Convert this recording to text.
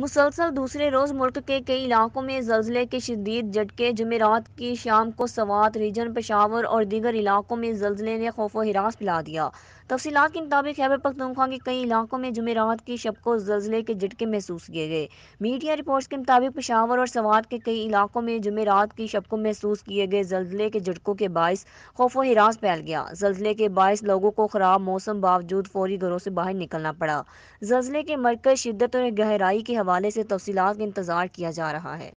मुसलसल दूसरे रोज़ मुल्क के कई इलाकों में जल्जले के शदीद झटके जमेरात की शाम को सवात रीजन पेशावर और दीगर इलाकों में जल्जले ने खौफ हिरास पिला दिया तफसीत के मुताबिक खैबर पख्तनख्वा के कई इलाकों में जमेरात की शब को जल्जले के झटके महसूस किए गए मीडिया रिपोर्ट के मुताबिक पेशावर और सवात के कई इलाकों में जमेरात की शब को महसूस किए गए जल्जले के झटकों के बायस खौफ हिरास फैल गया जल्जले के बायस लोगों को खराब मौसम बावजूद फौरी घरों से बाहर निकलना पड़ा जल्जले के मरकज शिदत और गहराई के हवा हवाले से तफसीलात का इंतज़ार किया जा रहा है